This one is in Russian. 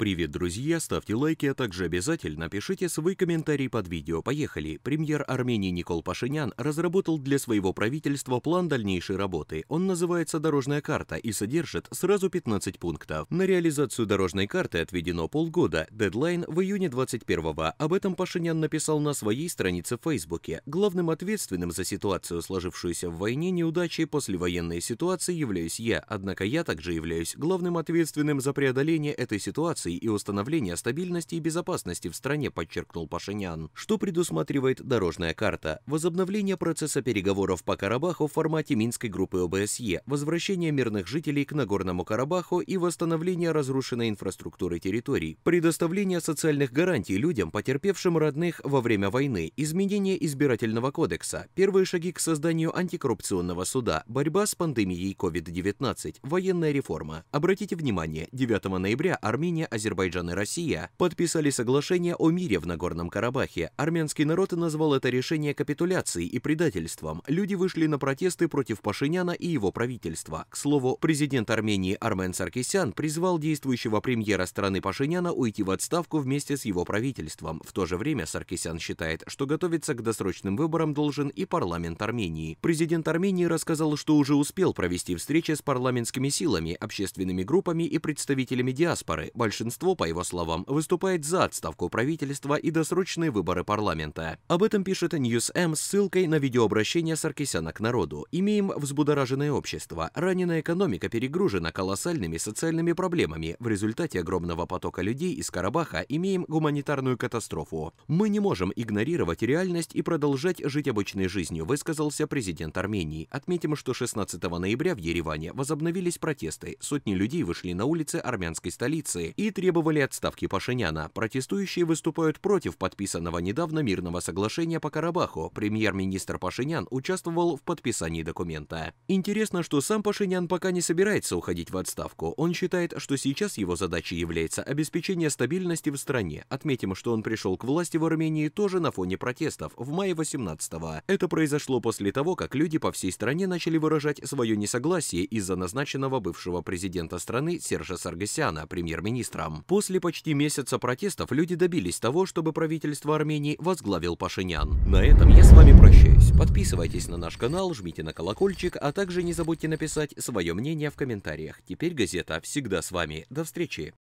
Привет, друзья! Ставьте лайки, а также обязательно пишите свой комментарий под видео. Поехали! Премьер Армении Никол Пашинян разработал для своего правительства план дальнейшей работы. Он называется «Дорожная карта» и содержит сразу 15 пунктов. На реализацию дорожной карты отведено полгода, дедлайн в июне 21-го. Об этом Пашинян написал на своей странице в Фейсбуке. Главным ответственным за ситуацию, сложившуюся в войне неудачи послевоенной ситуации, являюсь я. Однако я также являюсь главным ответственным за преодоление этой ситуации санкций и установления стабильности и безопасности в стране, подчеркнул Пашинян. Что предусматривает дорожная карта? Возобновление процесса переговоров по Карабаху в формате Минской группы ОБСЕ, возвращение мирных жителей к Нагорному Карабаху и восстановление разрушенной инфраструктуры территорий, предоставление социальных гарантий людям, потерпевшим родных во время войны, изменение избирательного кодекса, первые шаги к созданию антикоррупционного суда, борьба с пандемией COVID-19, военная реформа. Обратите внимание, 9 ноября Армения Азербайджан и Россия подписали соглашение о мире в Нагорном Карабахе. Армянский народ назвал это решение капитуляцией и предательством. Люди вышли на протесты против Пашиняна и его правительства. К слову, президент Армении Армен Саркисян призвал действующего премьера страны Пашиняна уйти в отставку вместе с его правительством. В то же время Саркисян считает, что готовиться к досрочным выборам должен и парламент Армении. Президент Армении рассказал, что уже успел провести встречи с парламентскими силами, общественными группами и представителями диаспоры. Большинство большинство, по его словам, выступает за отставку правительства и досрочные выборы парламента. Об этом пишет NewsM с ссылкой на видеообращение Саркисяна к народу. Имеем взбудораженное общество. Раненая экономика перегружена колоссальными социальными проблемами. В результате огромного потока людей из Карабаха имеем гуманитарную катастрофу. Мы не можем игнорировать реальность и продолжать жить обычной жизнью, высказался президент Армении. Отметим, что 16 ноября в Ереване возобновились протесты. Сотни людей вышли на улицы армянской столицы и требовали отставки Пашиняна. Протестующие выступают против подписанного недавно мирного соглашения по Карабаху. Премьер-министр Пашинян участвовал в подписании документа. Интересно, что сам Пашинян пока не собирается уходить в отставку. Он считает, что сейчас его задачей является обеспечение стабильности в стране. Отметим, что он пришел к власти в Армении тоже на фоне протестов в мае 18-го. Это произошло после того, как люди по всей стране начали выражать свое несогласие из-за назначенного бывшего президента страны Сержа Саргасяна премьер-министром. Арам. После почти месяца протестов люди добились того, чтобы правительство Армении возглавил Пашинян. На этом я с вами прощаюсь. Подписывайтесь на наш канал, жмите на колокольчик, а также не забудьте написать свое мнение в комментариях. Теперь газета всегда с вами. До встречи!